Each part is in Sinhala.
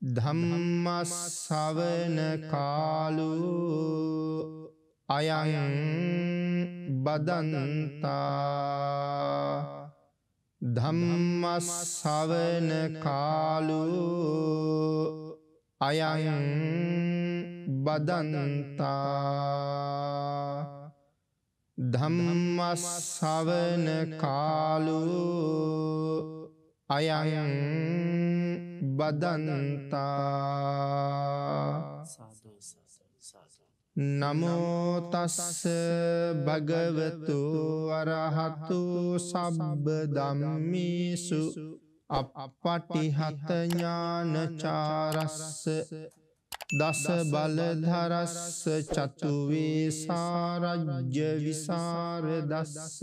ධම්මස්සවන කාලු අයං බදනන්තා ධම්මස්සවන කාලු අයං බදනන්තා ධම්මස්සවන කාලු අයං බදන්තා නමෝතස්ස භගවතු වරහතු සබ්බ දම්මිසු අපපටිහතඥානචාරස්ස දස බලධරස්ස චතුවේ සාරජ්‍ය විසාර දස්ස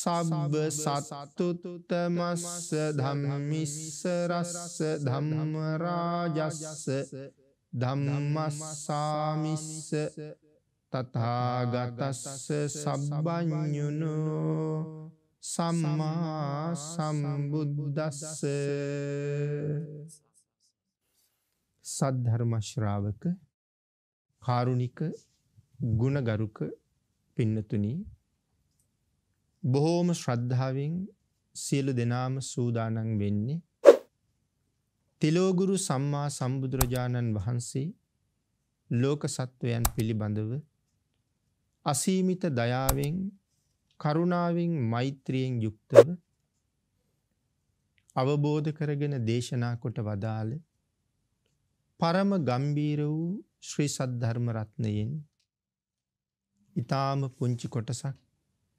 සබ්බ සත්තුතමස්ස ධම්මිස්ස රස්ස ධම්ම රාජස්ස ධම්මස්සාමිස්ස තථාගතස්ස සබ්බඤුනෝ සම්මා සම්බුද්දස්ස සද්ධර්ම ශ්‍රාවක කාරුණික ගුණගරුක පින්නතුණී බොහෝම ශ්‍රද්ධාවෙන් සියලු දෙනාම සූදානන් වෙන්නේ. තිලෝගුරු සම්මා සම්බුදුරජාණන් වහන්සේ ලෝක සත්වයන් පිළිබඳව අසීමිත දයාවෙන් කරුණාවෙන් මෛත්‍රියෙන් යුක්තව අවබෝධ කරගෙන දේශනා කොට වදාළ පරම ගම්බීර වූ ශ්‍රී සද්ධර්ම රත්නයෙන් ඊ타ම පුංචි කොටසක්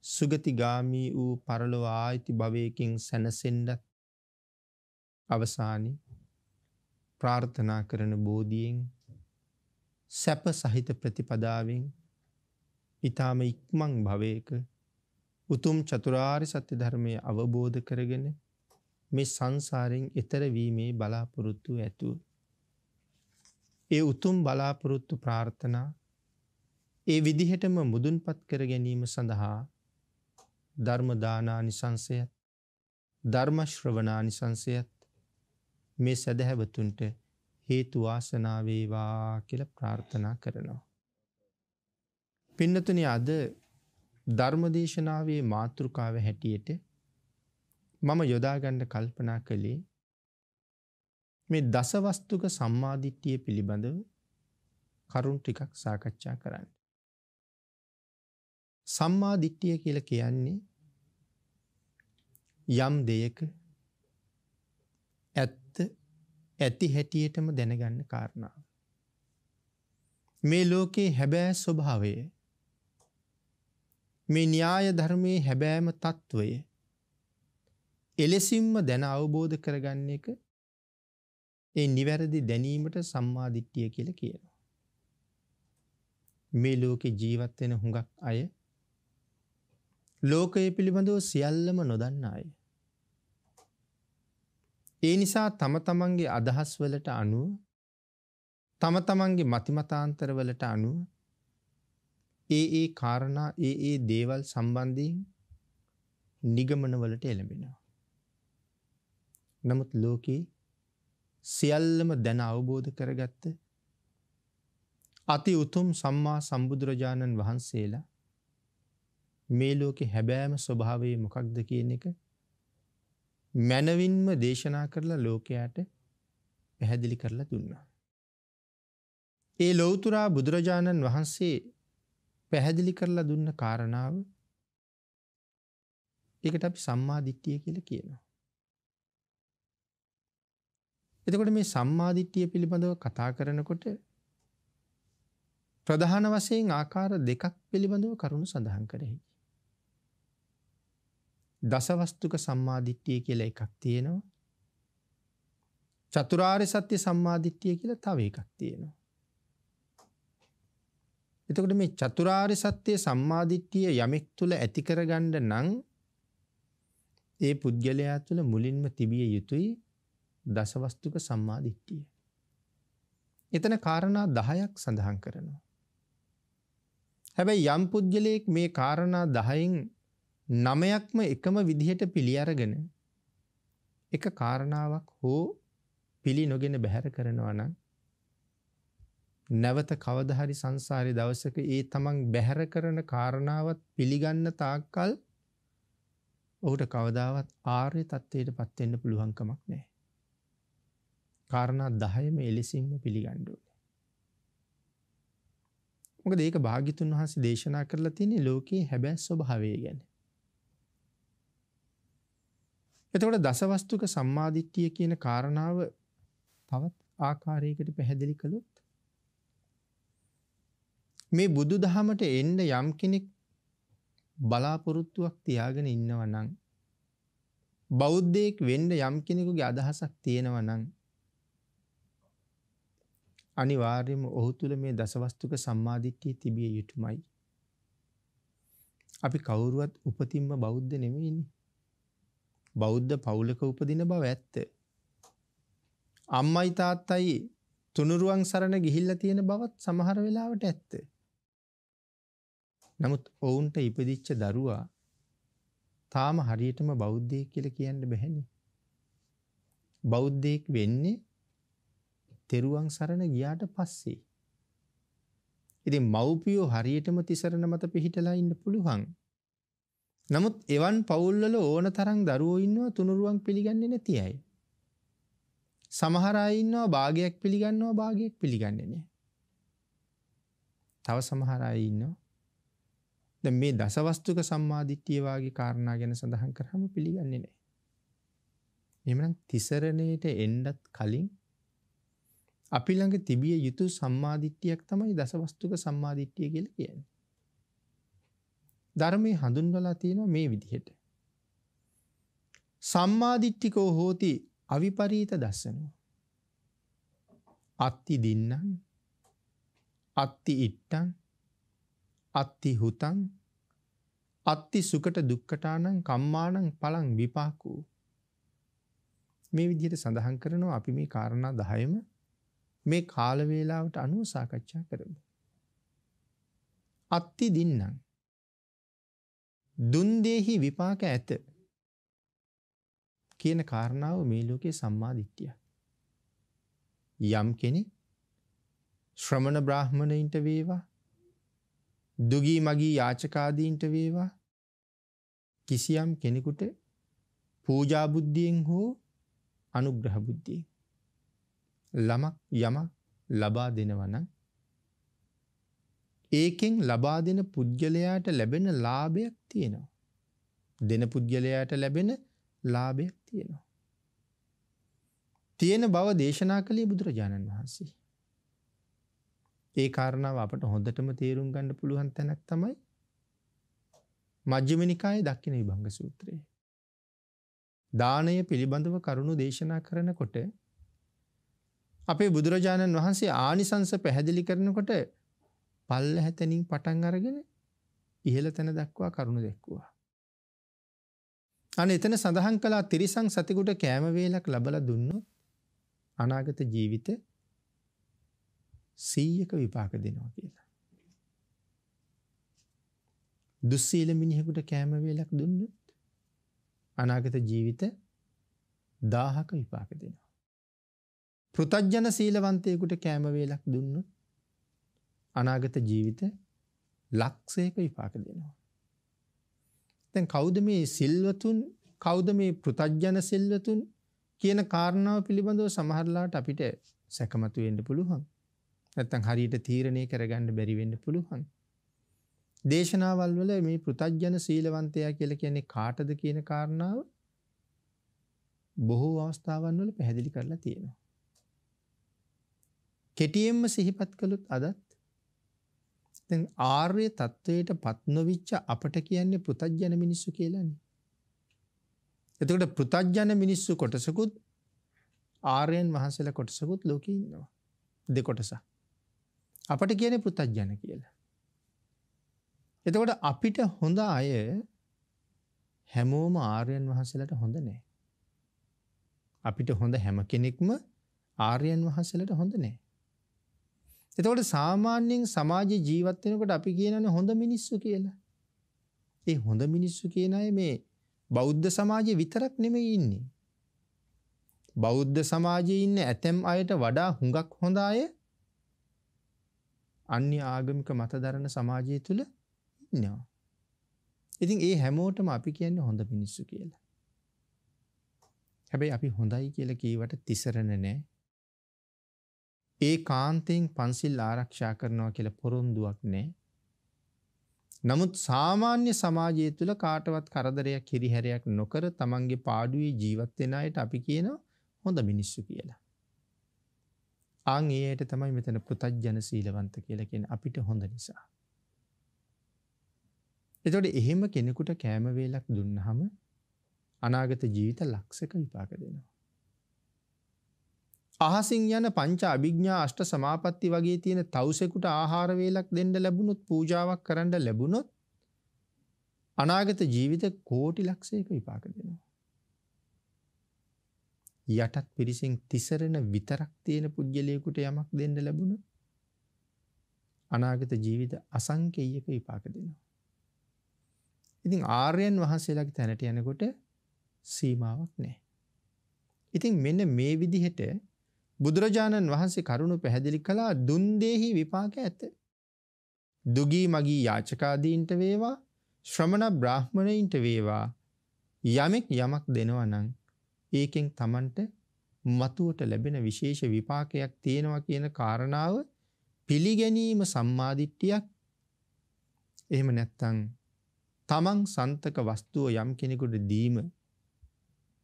සුගතිගාමී වූ පරලොව ආයිති භවයකින් සැනසෙන්ඩත් අවසානි ප්‍රාර්ථනා කරන බෝධියෙන් සැප සහිත ප්‍රතිපදාවෙන් ඊටාම ඉක්මන් භවයක උතුම් චතුරාර්ය සත්‍ය ධර්මය අවබෝධ කරගෙන මේ සංසාරයෙන් එතර වීමේ බලාපොරොත්තු ඇතුව. ඒ උතුම් බලාපොරොත්තු ප්‍රාර්ථනා ඒ විදිහටම මුදුන්පත් කර ගැනීම සඳහා ධර්මදානානිසංසයත් ධර්මශ්‍රවනානිසංසයත් මේ සැදැහැවතුන්ට හේතු වාසනාවේවා කියල ප්‍රාර්ථනා කරනවා. පින්නතන අද ධර්මදේශනාවේ මාතෘකාව හැටියට මම යොදාගණ්ඩ කල්පනා කළේ මේ දසවස්තුක සම්මාධිට්ටිය පිළිබඳව කරුන් ටිකක් සාකච්ඡා කරන්න. සම්මාධිට්ටිය කියල කියන්නේ යම් දෙයක ඇත්ත ඇති හැටියටම දැනගන්න කාරණාව. මේ ලෝකේ හැබෑ ස්වභාවය මේ න්‍යාය ධර්මයේ හැබෑම තත්ත්වය එලෙසින්ම දැන අවබෝධ කරගන්න එක ඒ නිවැරදි දැනීමට සම්මාධිට්ටිය කියල කියනවා. මේ ලෝකෙ ජීවත්වෙන හුඟක් අය ලෝකයේ පිළිබඳව සියල්ලම නොදන්න අය. ඒ නිසා තම තමන්ගේ අදහස් වලට අනුව තම තමන්ගේ මතිමතාන්තර වලට අනුව ඒ ඒ කාරණා ඒ ඒ දේවල් සම්බන්ධයෙන් නිගමනවලට එළඹෙනවා. නමුත් ලෝකයේ සියල්ලම දැන අවබෝධ කරගත්ත අති උතුම් සම්මා සම්බුදුරජාණන් වහන්සේලා මේ ලෝකෙ හැබෑම ස්වභාවයේ මොකක්ද කියන එක මැනවින්ම දේශනා කරලා ලෝකයාට පැහැදිලි කරලා දුන්නා. ඒ ලෝතුරා බුදුරජාණන් වහන්සේ පැහැදිලි කරලා දුන්න කාරණාව එකට අපි සම්මාධිට්ඨිය කියලා කියනවා. එතකොට මේ සම්මාධිට්ඨිය පිළිබඳව කතා කරනකොට ප්‍රධාන වශයෙන් ආකාර දෙකක් පිළිබඳව කරුණු සඳහන් කරෙහි. දසවස්තුක සම්මාධිට්්‍යය කියලා එකක් තියෙනවා. චතුරාර් සත්‍ය සම්මාධිට්්‍යය කියලා තව එකක් තියෙනවා. එතකට මේ චතුරාර් සත්‍යය සම්මාධිට්්‍යිය යමෙක් තුළ ඇතිකරගණ්ඩ නං ඒ පුද්ගලයා තුළ මුලින්ම තිබිය යුතුයි දසවස්තුක සම්මාධිට්්‍යිය. එතන කාරණා දහයක් සඳහන් කරනවා. හැබැයි යම් පුද්ගලයෙක් මේ කාරණා දහයින් නමයක්ම එකම විදිහට පිළි අරගෙන එක කාරණාවක් හෝ පිළි නොගෙන බැහැර කරනවා නම් නැවත කවදහරි සංසාරය දවසක ඒ තමන් බැහැර කරන කාරණාවත් පිළිගන්න තාක්කල් ඔහුට කවදාවත් ආර්ය තත්ත්වයට පත්වෙන්න පුළුවන්කමක් නෑ. කාරණා දහයම එලෙසින්ම පිළිගණ්ඩුවන. මොක දේක භාගිතුන් වහස දේශනා කරලා තියනෙ ලෝකයේ හැබැස් ස්වභාවය ගැන. එතකොට දසවස්තුක සම්මාධිට්ඨිය කියන කාරණාව තවත් ආකාරයකට පැහැදිලි කළොත් මේ බුදු දහමට එන්න යම් කෙනෙක් බලාපොරොත්තුවක් තියාගෙන ඉන්නව නම් බෞද්ධයෙක් වෙන්න යම් කෙනෙකුගේ අදහසක් තියෙනව නම් අනිවාර්යයෙන්ම ඔහු තුල මේ දසවස්තුක සම්මාදිට්ඨිය තිබිය යුතුමයි. අපි කවුරුවත් උපතින්ම බෞද්ධ නෙමෙයිනේ. බෞද්ධ පවුලක උපදින බව ඇත්ත. අම්මයි තාත්තයි තුනුරුවන් සරණ ගිහිල්ල තියෙන බවත් සමහර වෙලාවට ඇත්ත. නමුත් ඔවුන්ට ඉපදිච්ච දරුවා තාම හරියටම බෞද්ධයෙක් කියලා කියන්න බැහැනේ. බෞද්ධයෙක් වෙන්නේ තෙරුවන් සරණ ගියාට පස්සේ. ඉතින් මව්පියෝ හරියටම තිසරණ මත පිහිටලා ඉන්න පුළුවන්. නමුත් එවන් පවුල්වල ඕන තරම් දරුවෝ ඉන්නවා තුනුරුවන් පිළිගන්නේ නැති අය. සමහර අය ඉන්නවා භාගයක් පිළිගන්නවා භාගයක් පිළිගන්නේ නැහැ. තව සමහර අය ඉන්නවා දැන් මේ දසවස්තුක සම්මාදිට්ඨිය වාගේ කාරණා ගැන සඳහන් කරාම පිළිගන්නේ නැහැ. එහෙමනම් තිසරණයට එන්නත් කලින් අපි ළඟ තිබිය යුතු සම්මාදිට්ඨියක් තමයි දසවස්තුක සම්මාදිට්ඨිය කියලා කියන්නේ. ධර්මය හඳුන්වලා තියෙනවා මේ විදිහට. සම්මාධිට්ටිකෝ හෝති අවිපරීත දස්සනවා. අත්ති දින්නන් අත්ති ඉට්ටන් අත්ති හුතන් අත්ති සුකට දුක්කටානං කම්මානං පලං විපාකූ. මේ විදිහට සඳහන් කරනවා අපි මේ කාරණා දහයම මේ කාලවේලාවට අනුව සාකච්ඡා කරමු. අත්ති දින්නම් දුන්දේහි විපාක ඇත කියන කාරණාව මේ ලෝකයේ සම්මාධිත්‍යය. යම් කෙනෙ ශ්‍රමණ බ්‍රාහ්මණයින්ට වේවා දුගී මගී යාචකාදීන්ට වේවා කිසියම් කෙනෙකුට පූජාබුද්ධියෙන් හෝ අනුග්‍රහබුද්ධියෙන් ළමක් යම ලබා දෙනවනම් ඒකෙන් ලබා දෙන පුද්ගලයාට ලැබෙන ලාභයක් තියෙනවා. දෙන පුද්ගලයාට ලැබෙන ලාභයක් තියෙනවා. තියෙන බව දේශනා කළේ බුදුරජාණන් වහන්සේ. ඒ කාරණාව අපට හොඳටම තේරුම් ගන්න පුළුවන් තැනක් තමයි මජ්ක්‍ධිම නිකායේ දක්ින විභංග සූත්‍රය. දානය පිළිබඳව කරුණු දේශනා කරනකොට අපේ බුදුරජාණන් වහන්සේ ආනිසංස පැහැදිලි කරනකොට පල්ල හැතැනින් පටන් අරගෙන ඉහළ තැන දක්වා කරුණු දැක්වා. අන එතන සඳහන් කලා තිරිසං සතිකුට කෑමවේලක් ලබල දුන්නොත් අනාගත ජීවිත සීයක විපාක දෙනවා කියලා. දුස්සීල මිනිහෙකුට කෑමවේලක් දුන්නත් අනාගත ජීවිත දාහක විපාක දෙනවා. පෘතජ්ජන සීලවන්තයකුට කෑමවේලක් දුන්නත් අනාගත ජීවිත ලක්සේක විපාක දෙනවා. තැන් කෞද මේ සිල්වතුන් කෞද මේ පෘතජ්ජන සිල්වතුන් කියන කාරණාව පිළිබඳව සමහරලාට අපිට සැකමතුවෙන්ඩ පුළුවන්. නැත්තං හරියට තීරණය කරගන්න බැරිවෙන්න පුළුවන්. දේශනාවල් වල මේ පෘතජ්ජන සීලවන්තයා කියල කියන්නේ කාටද කියන කාරණාව බොහෝ අවස්ථාවන් වල පැහැදිලි කරලා තියෙනවා. කෙටියෙන්ම සිහිපත් කළුත් අදත් දැන් ආර්ය තත්වයට පත් නොවිච්ච අපට කියන්නේ පෘතජන මිනිස්සු කියලානේ. එතකොට පෘතජන මිනිස්සු කොටසකුත් ආර්යයන් වහන්සේලා කොටසකුත් ලෝකේ ඉන්නවා. දෙකොටස. අපට කියන්නේ පෘතජන කියලා. එතකොට අපිට හොඳ අය හැමෝම ආර්යයන් වහන්සේලාට හොඳ නෑ. අපිට හොඳ හැම කෙනෙක්ම ආර්යයන් වහන්සේලාට හොඳ නෑ. එතකොට සාමාන්‍යයෙන් සමාජ ජීවත් වෙනකොට අපි කියනනේ හොඳ මිනිස්සු කියලා. ඒ හොඳ මිනිස්සු කියන අය මේ බෞද්ධ සමාජයේ විතරක් නෙමෙයි ඉන්නේ. බෞද්ධ සමාජයේ ඉන්න ඇතැම් අයට වඩා හුඟක් හොඳ අය අන්‍ය ආගමික මතධරණ සමාජය තුල ඉන්නවා. ඉතින් ඒ හැමෝටම අපි කියන්නේ හොඳ මිනිස්සු කියලා. හැබැයි අපි හොඳයි කියලා කීවට තිසරණ නැහැ. ඒ කාන්තයෙන් පන්සිල් ආරක්ෂා කරනවා කියල පොරොන්දුවක් නෑ. නමුත් සාමාන්‍ය සමාජය තුළ කාටවත් කරදරයක් කිරිහැරයක් නොකර තමන්ගේ පාඩුවේ ජීවත්වෙන අයට අපි කියන හොඳ මිනිස්සු කියලා. අං ඒයට තමයි මෙතන පෘතජ්ජන සීලවන්ත කියලකෙන අපිට හොඳ නිසා. එතොට එහෙම කෙනෙකුට කෑමවේලක් දුන්නහම අනාගත ජීවිත ලක්සක විපාක දෙනවා. අහසින් යන පංච අභිඥා අෂ්ට සමාපatti වගේ තියෙන තවුසෙකුට ආහාර වේලක් දෙන්න ලැබුණොත් පූජාවක් කරන්න ලැබුණොත් අනාගත ජීවිත කෝටි ලක්ෂයක විපාක දෙනවා. යටත් පිරිසින් තිසරණ විතරක් තියෙන පුද්ගලයෙකුට යමක් දෙන්න ලැබුණොත් අනාගත ජීවිත අසංකේයක විපාක දෙනවා. ඉතින් ආර්යයන් වහන්සේලාගේ තැනට යනකොට සීමාවක් නැහැ. ඉතින් මෙන්න මේ විදිහට බුදුරජාණන් වහන්සේ කරුණු පැහැදිලි කළා දුන් දෙහි විපාක ඇත. දුගී මගී යාචකාදීන්ට වේවා ශ්‍රමණ බ්‍රාහ්මණයින්ට වේවා යමෙක් යමක් දෙනවා නම් ඒකෙන් Tamanට මතුවට ලැබෙන විශේෂ විපාකයක් තියෙනවා කියන කාරණාව පිළිගැනීම සම්මාදිට්ඨියක් එහෙම නැත්නම් තමන් සන්තක වස්තුව යම් කෙනෙකුට දීම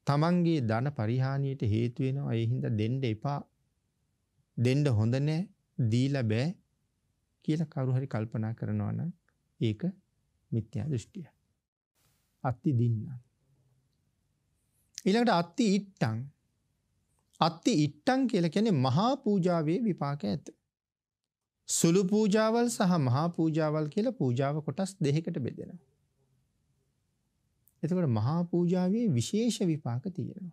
තමන්ගේ ධන පරිහානියට හේතු වෙනවා ඒ හින්දා දෙන්න එපා දෙන්න හොඳ නැහැ දීලා බෑ කියලා කවුරු හරි කල්පනා කරනවා නම් ඒක මිත්‍යා දෘෂ්ටිය. අත්ති දින්න. ඊළඟට අත්ති ඉට්ටං. අත්ති ඉට්ටං කියලා කියන්නේ මහා පූජාවේ විපාක ඇත. සුළු පූජාවල් සහ මහා පූජාවල් කියලා පූජාව කොටස් දෙකකට බෙදෙනවා. එතකොට මහා පූජාවේ විශේෂ විපාක තියෙනවා.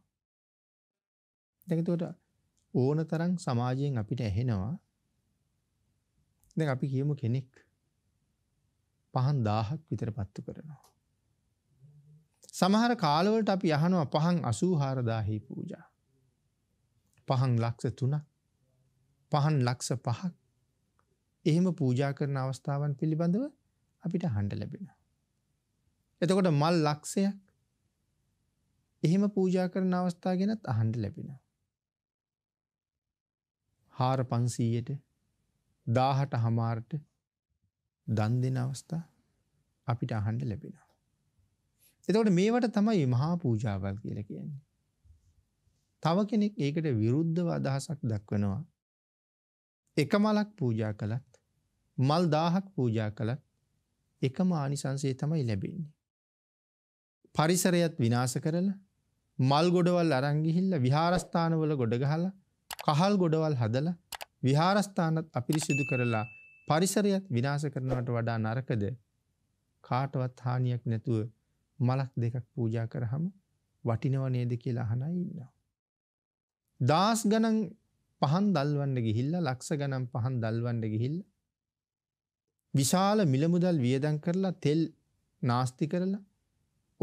දැන් එතකොට ඕන තරම් සමාජයෙන් අපිට ඇහෙනවා. දැන් අපි කියමු කෙනෙක් පහන් 1000ක් විතර පත්තු කරනවා. සමහර කාලවලට අපි අහනවා පහන් 84000 පූජා. පහන් ලක්ෂ 3ක්. පහන් ලක්ෂ 5ක්. එහෙම පූජා කරන අවස්ථාවන් පිළිබඳව අපිට අහන්න ලැබෙනවා. එතකොට මල් ලක්ෂයක් එහෙම පූජා කරන අවස්ථා ගෙනත් අහන්ඩ ලැබෙන. හාර පන්සීයට දාහට හමාරට දන් දෙෙන අවස්ථා අපිට අහන්ඩ ලැබෙන. එතකොට මේවට තමයි මහා පූජාවල් කියල කියන්නේ. තව කෙනෙක් ඒකට විරුද්ධව අදහසක් දක්වනවා. එක මලක් පූජා කළත් මල් දාහක් පූජා කළත් එකම ආනිසංසේ තමයි ලැබෙන්නේ. පරිසරයත් විනාස කරලා මල් ගොඩවල් අරංගිහිල්ල විහාරස්ථානවල ගොඩගහල කහල් ගොඩවල් හදල විහාරස්ථානත් අපිරිසිදු කරලා පරිසරයත් විනාස කරනවට වඩා නරකද කාටවත් හානියක් නැතුව මලක් දෙකක් පූජා කරහම වටිනව නේද කියලා අහනයි ඉන්නවා. දාස් ගණන් පහන් දල්වන්න ගිහිල්ල ලක්ෂ ගණන් පහන් දල්වන්න ගිහිල්ල විශාල මිලමුදල් වියදන් කරලා තෙල් නාස්ති කරලා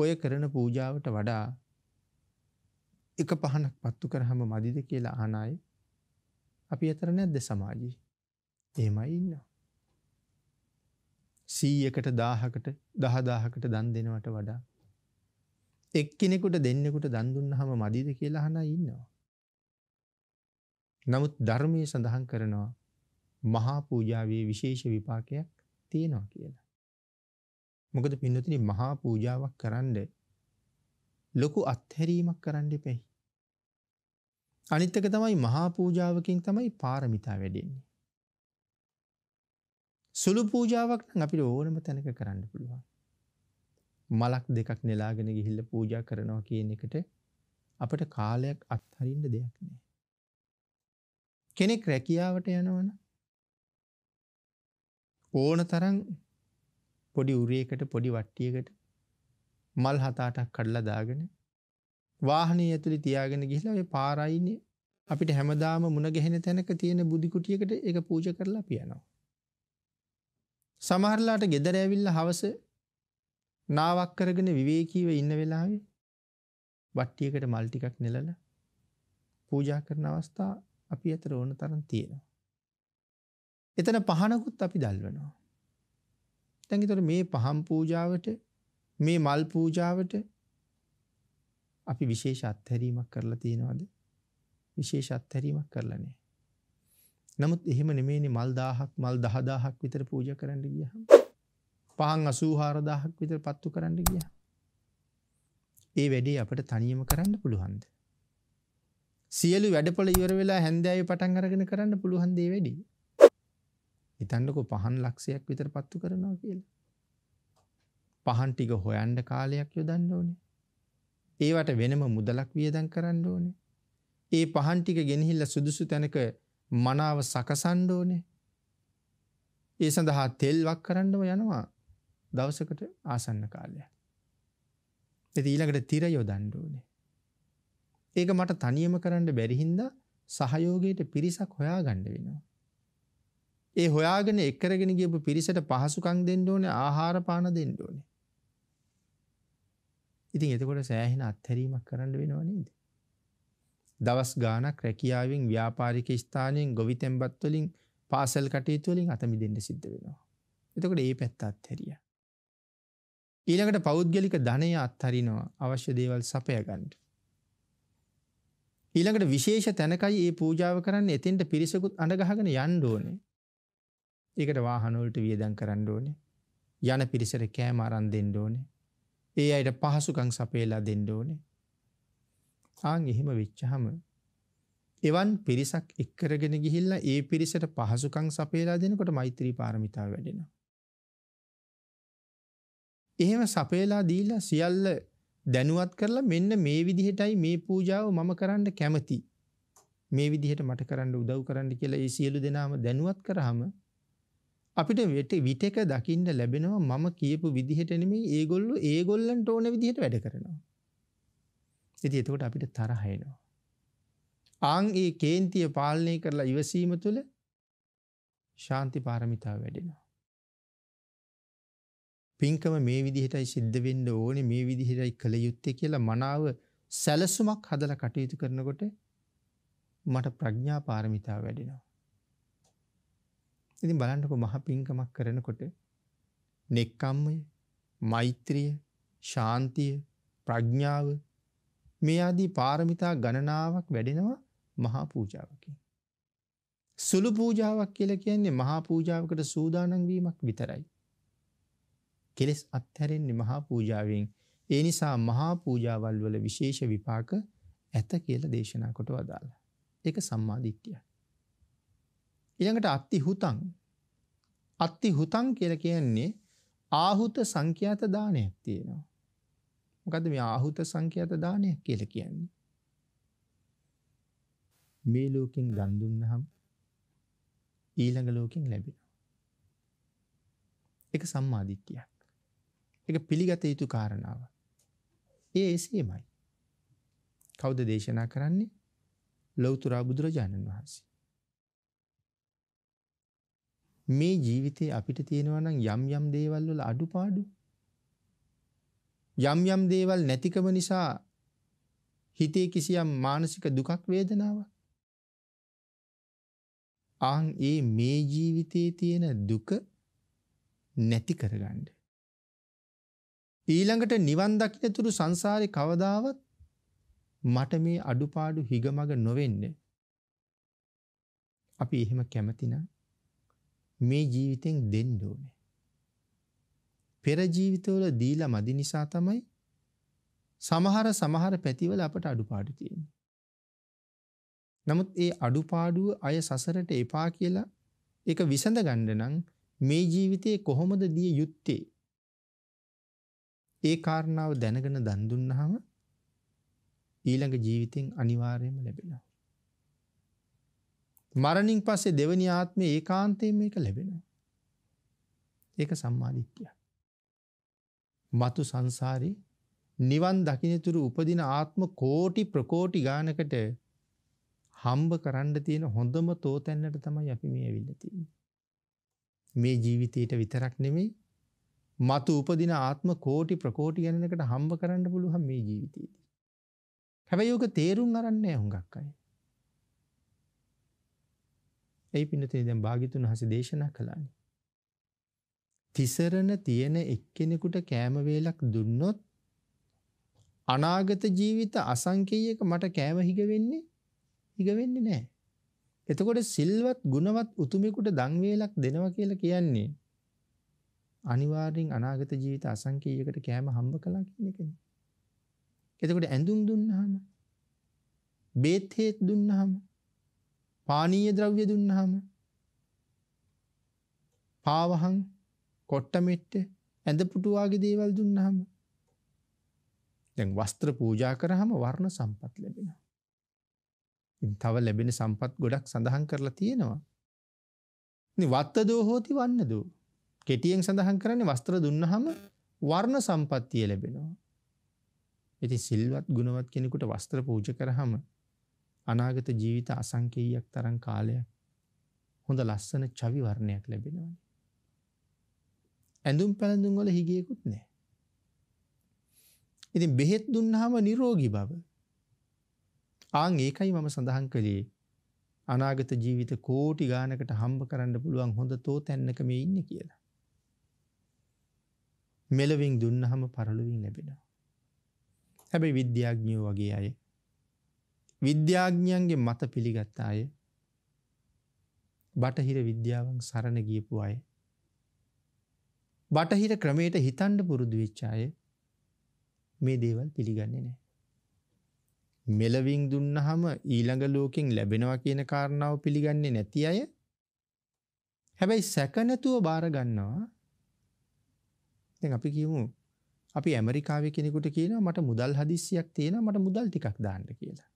ඔය කරන පූජාවට වඩා එක පහනක් පත්තු කරහම මදිද කියලා අනයි අපි අතර නැද්ද සමාජී ඒමයි ඉන්න. සීයකට දාහකට දහදාහකට දන් දෙනවට වඩා එක්කෙනෙකුට දෙන්නෙකුට දන්දුන්න හම මදිද කියලා හන ඉන්නවා. නමුත් ධර්මය සඳහන් කරනවා මහා පූජාවේ විශේෂ විපාකයක් තියෙනවා කියලා. මොකද පින්නතින මහා පූජාවක් කරන්න ලොකු අත්හැරීමක් කරන්න පෙහි. අනිත්තක තමයි මහා පූජාවකින් තමයි පාරමිතා වැඩෙන්නේ. සුළු පූජාවක් අපිට ඕනම තැනක කරන්න පුළුවන්. මලක් දෙකක් නෙලාගෙන ගිහිල්ල පූජා කරනවා කියන එකට අපට කාලයක් අත්හරින්ට දෙයක් නෑ. කෙනෙක් රැකියාවට යනවන ඕන තරන් පොඩි උරේකට පොඩි වට්ටියකට මල් හතාටක් කඩලා දාගෙන වාහනය ඇතුළි තියාගෙන ගිහිලා පාරයින්නේ අපිට හැමදාම මුණගැහෙන තැනක තියෙන බුදිකුටියකට එක පූජ කරලා පියනවා. සමහරලාට ගෙදර ඇවිල්ල හවස නාවක් කරගෙන විවේකීව ඉන්න වෙලාවේ වට්ටියකට මල් ටිකක් නෙලලා පූජා කරන අවස්ථා අපි අතර ඕන තරම් තියෙනවා. එතන පහනකුත් අපි දල්වනවා. දැන් ඒතර මේ පහම් පූජාවට මේ මල් පූජාවට අපි විශේෂ අත්හැරීමක් කරලා තියෙනවද? විශේෂ අත්හැරීමක් කරලා නැහැ. නමුත් එහෙම නෙමෙයිනේ මල් 1000ක් මල් 10000ක් විතර පූජා කරන්න ගියහම පහන් 84000ක් විතර පත්තු කරන්න ගියහම ඒ වැඩේ අපිට තනියම කරන්න පුළුවන්ද? සියලු වැඩපොළ ඉවර වෙලා හැන්දෑවේ පටන් අරගෙන කරන්න පුළුවන් දේ වැඩි. හිතන්නකෝ පහන් ලක්ෂයක් විතර පත්තු කරනවා කියලා. පහන් ටික හොයන්න කාලයක් යොදන්න ඕනේ. ඒවට වෙනම මුදලක් වියදම් කරන්න ඕනේ. ඒ පහන් ටික ගෙනහිල්ලා සුදුසු තැනක මනාව සකසන්න ඕනේ. ඒ සඳහා තෙල් වක් කරන්නව යනවා දවසකට ආසන්න කාලයක්. ඉතින් ඊළඟට තිර යොදන්න ඕනේ. ඒක මට තනියම කරන්න බැරි හින්දා සහයෝගයට පිරිසක් හොයාගන්න වෙනවා. ඒ හොයාගෙන එක්කරගෙන ගියපු පිරිසට පහසුකම් දෙන්න ඕනේ ආහාර පාන දෙන්න ඕනේ. ඉතින් එතකොට සෑහෙන අත්හැරීමක් කරන්න වෙනව නේද? දවස් ගාණක් රැකියාවෙන් ව්‍යාපාරික ස්ථානයෙන් ගොවිතැන්පත් වලින් පාසල් කටයුතු වලින් අත මිදෙන්න සිද්ධ වෙනවා. එතකොට ඒ පැත්ත අත්හැරියා. ඊළඟට පෞද්ගලික ධනය අත්හරිනවා අවශ්‍ය දේවල් සපය ගන්න. ඊළඟට විශේෂ තැනකයි මේ පූජාව කරන්න එතෙන්ට පිරිසකුත් අඬගහගෙන යන්න ඕනේ. ඒකට වාහනුවලට වියදන් කරන්න ඕනේ. යන පිරිසර කෑම අරන් දෙන්න ඕනේ. ඒ අයට පහසුකම් සපයලා දෙන්න ඕනේ. ආන් එහෙම වෙච්චහම එවන් පිරිසක් එක්කරගෙන ගිහිල්ලා ඒ පිරිසට පහසුකම් සපයලා දෙනකොට මෛත්‍රී පාරමිතාව වැඩෙනවා. එහෙම සපයලා දීලා සියල්ල දැනුවත් කරලා මෙන්න මේ විදිහටයි මේ පූජාව මම කරන්න කැමති. මේ විදිහට මට කරන්න උදව් කරන්න කියලා ඒ සියලු දෙනාම දැනුවත් කරාම අපිට වෙට විටක දකින්න ලැබෙනවා මම කියපු විදිහට නෙමෙයි ඒගොල්ලෝ ඒගොල්ලන්ට ඕන විදිහට වැඩ කරනවා. ඉතින් එතකොට අපිට තරහ එනවා. ආන් ඒ කේන්තිය පාලනය කරලා ඉවසීම තුළ ශාන්ති පාරමිතාව වැඩෙනවා. පින්කම මේ විදිහටයි සිද්ධ වෙන්න ඕනේ මේ විදිහටයි කළ යුත්තේ කියලා මනාව සැලසුමක් හදලා කටයුතු කරනකොට මට ප්‍රඥා පාරමිතාව වැඩෙනවා. ඉතින් බලන්නකො මහ පිංකමක් කරනකොට නෙක්කම්මය, මෛත්‍රිය, ශාන්තිය, ප්‍රඥාව මේ ආදී පාරමිතා ගණනාවක් වැඩෙනවා මහා පූජාවකින්. සුළු පූජාවක් කියලා කියන්නේ මහා පූජාවකට සූදානම් වීමක් විතරයි. කෙලස් අත්හැරෙන්නේ මහා පූජාවෙන්. ඒ නිසා මහා පූජාවල් වල විශේෂ විපාක ඇත කියලා දේශනා කොට වදාලා. ඒක සම්මා දිට්ඨියයි. ඊළඟට අත්ති හුතං අත්ති හුතං කියලා කියන්නේ ආහුත සංඛ්‍යාත දානයක් තියෙනවා. මොකද්ද මේ ආහුත සංඛ්‍යාත දානයක් කියලා කියන්නේ? මේ ලෝකෙන් දන් දුන්නහම ඊළඟ ලෝකෙන් ලැබෙනවා. ඒක සම්මාදිට්ඨියක්. ඒක පිළිගත යුතු කාරණාව. ඒ එසේමයි. කවුද දේශනා කරන්නේ? ලෞතර බුදුරජාණන් වහන්සේ. මේ ජීවිතේ අපිට තියෙනවා නම් යම් යම් දේවල් වල අඩුපාඩු යම් යම් දේවල් නැතිකම නිසා හිතේ කිසියම් මානසික දුකක් වේදනාවක් ආන් ඒ මේ ජීවිතේ තියෙන දුක නැති කරගන්න ඊළඟට නිවන් දකින්නතුරු සංසාරේ කවදාවත් මට මේ අඩුපාඩු හිගමග නොවෙන්න අපි එහෙම කැමතිනම් මේ ජීවිතෙන් දෙන්න ඕනේ. පෙර ජීවිතවල දීලා මදි නිසා තමයි සමහර සමහර පැතිවල අපට අඩුපාඩු තියෙන්නේ. නමුත් ඒ අඩුපාඩුව අය සසරට එපා කියලා ඒක විසඳ ගන්න නම් මේ ජීවිතේ කොහොමද දිය යුත්තේ? ඒ කාරණාව දැනගෙන දන් දුන්නාම ඊළඟ ජීවිතෙන් අනිවාර්යයෙන්ම ලැබෙනවා. මරණින් පස්සේ දෙවනි ආත්මේ ඒකාන්තයෙන් මේක ලැබෙනවා. ඒක සම්මාධිත්‍යය. මතු සංසාරි නිවන් දකිනතුරු උපදින ආත්ම කෝටි ප්‍රකෝටි ගානකට හම්බ කරන්න තියෙන හොඳම තෝතැන්නට තමයි අපි මේ ඇවිල්ලතින්. මේ ජීවිතයට විතරක් නෙමේ මතු උපදින ආත්ම කෝටි ප්‍රකෝටි ගැනකට හම්බ කරන්න පුළුවන් මේ ජීවිතයේදී. හැබැයි යෝක තේරුම් අරන්නේ හුඟක් අයි. ඇයි පිනතින දැන් භාගිතුන් හස දේශනා කළානේ. තිසරණ තියෙන එක්කෙනෙකුට කෑම වේලක් දුන්නොත් අනාගත ජීවිත අසංකේයයක මට කෑම හිග වෙන්නේ හිග වෙන්නේ නැහැ. එතකොට සිල්වත් ගුණවත් උතුමෙකුට දන් වේලක් දෙනවා කියලා කියන්නේ අනිවාර්යෙන් අනාගත ජීවිත අසංකේයයකට කෑම හම්බ කළා කියන එකනේ. එතකොට ඇඳුම් දුන්නාම බේත් හේත් දුන්නාම පානීය ද්‍රව්‍ය දුන්නාම පාවහන් කොට්ටමෙට්ට ඇඳ පුටු වගේ දේවල් දුන්නාම දැන් වස්ත්‍ර පූජා කරාම වර්ණ සම්පත් ලැබෙනවා. ඉතින් තව ලැබෙන සම්පත් ගොඩක් සඳහන් කරලා තියෙනවා. ඉතින් වත්ත දෝ හෝති වන්න දෝ. කෙටියෙන් සඳහන් කරන්නේ වස්ත්‍ර දුන්නාම වර්ණ සම්පත්තිය ලැබෙනවා. ඉතින් සිල්වත් ගුණවත් කෙනෙකුට වස්ත්‍ර පූජා කරාම අනාගත ජීවිත අසංකේයයක් තරම් කාලයක් හොඳ ලස්සන චවිවර්ණයක් ලැබෙනවනේ. ඇඳුම් පැළඳුම් වල හිගියකුත් නෑ. ඉතින් බෙහෙත් දුන්නාම නිරෝගී බව. ආන් ඒකයි මම සඳහන් කළේ අනාගත ජීවිත කෝටි ගානකට හම්බ කරන්න පුළුවන් හොඳ තෝතැන්නක මේ ඉන්න කියලා. මෙලවින් දුන්නහම පරලුවින් ලැබෙනවා. හැබැයි විද්‍යාඥයෝ වගේ අය විද්‍යාඥයන්ගේ මත පිළිගත්තාය බටහිර විද්‍යාවන් සරණ ගියපු අය. බටහිර ක්‍රමයට හිතන්ඩ පුරුදු විච්චාය මේ දේවල් පිළිගන්නේ නෑ. මෙලවින් දුන්න හම ඊළඟ ලෝකෙන් ලැබෙනවා කියන කාරණාව පිළිගන්නේ නැති අය හැබැයි සැකනැතුව බාරගන්නවා දෙ අපි කියමු අපි ඇමරිකාව කෙනෙකුට කියන මට මුදල් හදිසියක් තියෙන මට මුදල් ටිකක් දාන්න කියලා